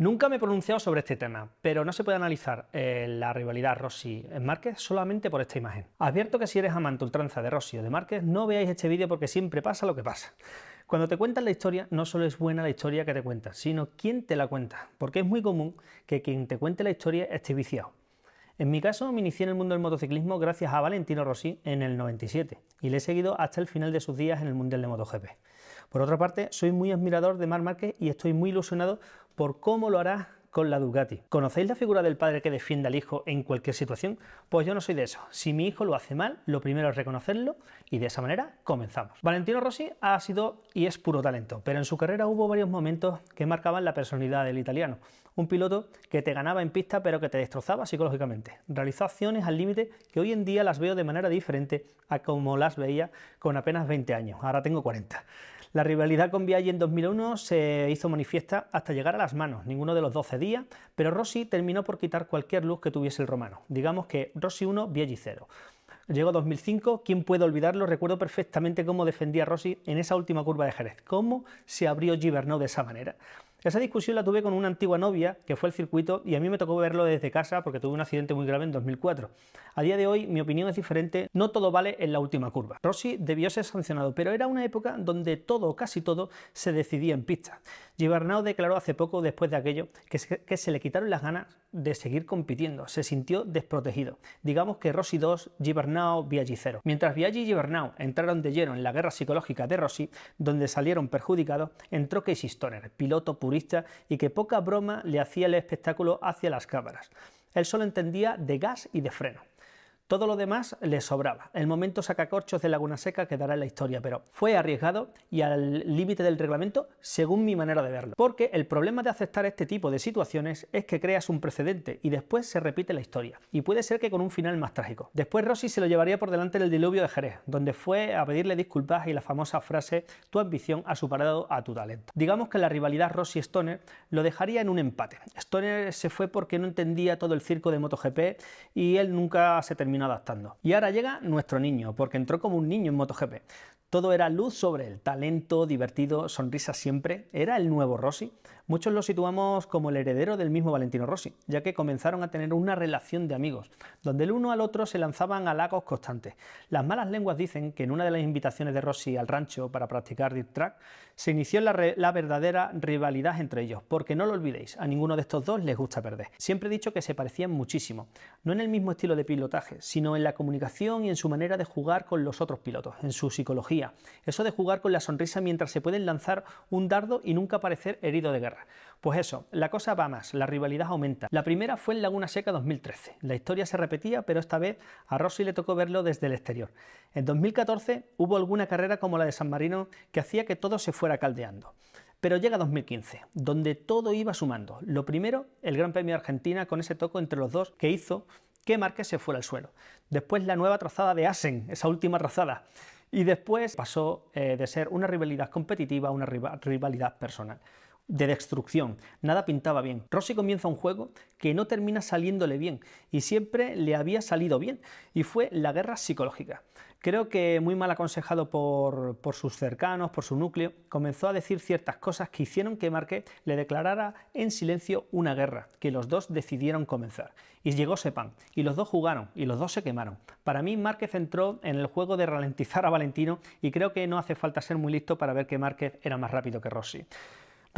Nunca me he pronunciado sobre este tema, pero no se puede analizar eh, la rivalidad Rossi-Márquez solamente por esta imagen. Advierto que si eres amante ultranza de Rossi o de Márquez, no veáis este vídeo porque siempre pasa lo que pasa. Cuando te cuentan la historia, no solo es buena la historia que te cuentan, sino quién te la cuenta, porque es muy común que quien te cuente la historia esté viciado. En mi caso, me inicié en el mundo del motociclismo gracias a Valentino Rossi en el 97 y le he seguido hasta el final de sus días en el Mundial de MotoGP. Por otra parte, soy muy admirador de Mar Márquez y estoy muy ilusionado por cómo lo hará con la Ducati. ¿Conocéis la figura del padre que defiende al hijo en cualquier situación? Pues yo no soy de eso. Si mi hijo lo hace mal, lo primero es reconocerlo y de esa manera comenzamos. Valentino Rossi ha sido y es puro talento, pero en su carrera hubo varios momentos que marcaban la personalidad del italiano. Un piloto que te ganaba en pista pero que te destrozaba psicológicamente. Realizó acciones al límite que hoy en día las veo de manera diferente a como las veía con apenas 20 años. Ahora tengo 40. La rivalidad con Viaggi en 2001 se hizo manifiesta hasta llegar a las manos, ninguno de los 12 días, pero Rossi terminó por quitar cualquier luz que tuviese el romano. Digamos que Rossi 1, viaggi 0. Llegó 2005, ¿quién puede olvidarlo? Recuerdo perfectamente cómo defendía Rossi en esa última curva de Jerez, cómo se abrió Giverno de esa manera. Esa discusión la tuve con una antigua novia que fue al circuito y a mí me tocó verlo desde casa porque tuve un accidente muy grave en 2004. A día de hoy mi opinión es diferente, no todo vale en la última curva. Rossi debió ser sancionado, pero era una época donde todo, casi todo, se decidía en pista. Gibernau declaró hace poco, después de aquello, que se, que se le quitaron las ganas de seguir compitiendo, se sintió desprotegido. Digamos que Rossi 2, Gibernau, Viaggi 0. Mientras Viaggi y Gibernau entraron de lleno en la guerra psicológica de Rossi, donde salieron perjudicados, entró Casey Stoner, piloto y que poca broma le hacía el espectáculo hacia las cámaras. Él solo entendía de gas y de freno. Todo lo demás le sobraba. El momento sacacorchos de Laguna Seca quedará en la historia, pero fue arriesgado y al límite del reglamento según mi manera de verlo. Porque el problema de aceptar este tipo de situaciones es que creas un precedente y después se repite la historia. Y puede ser que con un final más trágico. Después Rossi se lo llevaría por delante del diluvio de Jerez, donde fue a pedirle disculpas y la famosa frase tu ambición ha superado a tu talento. Digamos que la rivalidad Rossi-Stoner lo dejaría en un empate. Stoner se fue porque no entendía todo el circo de MotoGP y él nunca se terminó adaptando. Y ahora llega nuestro niño, porque entró como un niño en MotoGP. Todo era luz sobre el talento, divertido, sonrisa siempre. ¿Era el nuevo Rossi? Muchos lo situamos como el heredero del mismo Valentino Rossi, ya que comenzaron a tener una relación de amigos, donde el uno al otro se lanzaban halagos constantes. Las malas lenguas dicen que en una de las invitaciones de Rossi al rancho para practicar dirt track, se inició la, la verdadera rivalidad entre ellos, porque no lo olvidéis, a ninguno de estos dos les gusta perder. Siempre he dicho que se parecían muchísimo, no en el mismo estilo de pilotaje, sino en la comunicación y en su manera de jugar con los otros pilotos, en su psicología eso de jugar con la sonrisa mientras se pueden lanzar un dardo y nunca parecer herido de guerra. Pues eso, la cosa va más, la rivalidad aumenta. La primera fue en Laguna Seca 2013. La historia se repetía, pero esta vez a Rossi le tocó verlo desde el exterior. En 2014 hubo alguna carrera como la de San Marino que hacía que todo se fuera caldeando. Pero llega 2015, donde todo iba sumando. Lo primero, el Gran Premio de Argentina con ese toco entre los dos que hizo que Márquez se fuera al suelo. Después la nueva trazada de Asen, esa última trazada y después pasó eh, de ser una rivalidad competitiva a una rivalidad personal de destrucción. Nada pintaba bien. Rossi comienza un juego que no termina saliéndole bien y siempre le había salido bien y fue la guerra psicológica. Creo que muy mal aconsejado por, sus cercanos, por su núcleo, comenzó a decir ciertas cosas que hicieron que Márquez le declarara en silencio una guerra que los dos decidieron comenzar. Y llegó Sepan y los dos jugaron y los dos se quemaron. Para mí Márquez entró en el juego de ralentizar a Valentino y creo que no hace falta ser muy listo para ver que Márquez era más rápido que Rossi.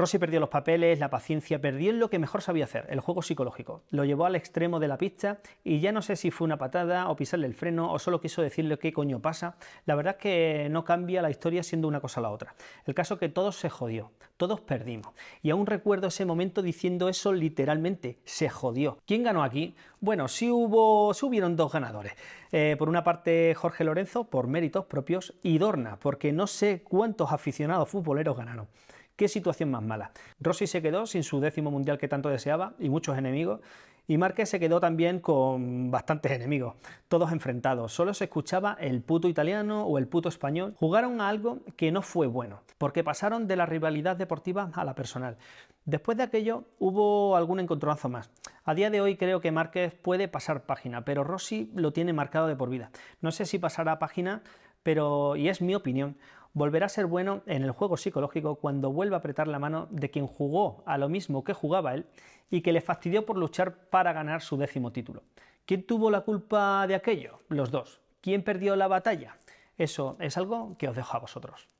Rossi perdió los papeles, la paciencia, perdió en lo que mejor sabía hacer, el juego psicológico. Lo llevó al extremo de la pista y ya no sé si fue una patada o pisarle el freno o solo quiso decirle qué coño pasa. La verdad es que no cambia la historia siendo una cosa a la otra. El caso es que todos se jodió, todos perdimos. Y aún recuerdo ese momento diciendo eso literalmente, se jodió. ¿Quién ganó aquí? Bueno, sí hubo, sí dos ganadores. Eh, por una parte Jorge Lorenzo, por méritos propios, y Dorna, porque no sé cuántos aficionados futboleros ganaron. Qué situación más mala. Rossi se quedó sin su décimo mundial que tanto deseaba y muchos enemigos. Y Márquez se quedó también con bastantes enemigos, todos enfrentados. Solo se escuchaba el puto italiano o el puto español. Jugaron a algo que no fue bueno, porque pasaron de la rivalidad deportiva a la personal. Después de aquello hubo algún encontronazo más. A día de hoy creo que Márquez puede pasar página, pero Rossi lo tiene marcado de por vida. No sé si pasará página pero, y es mi opinión, volverá a ser bueno en el juego psicológico cuando vuelva a apretar la mano de quien jugó a lo mismo que jugaba él y que le fastidió por luchar para ganar su décimo título. ¿Quién tuvo la culpa de aquello? Los dos. ¿Quién perdió la batalla? Eso es algo que os dejo a vosotros.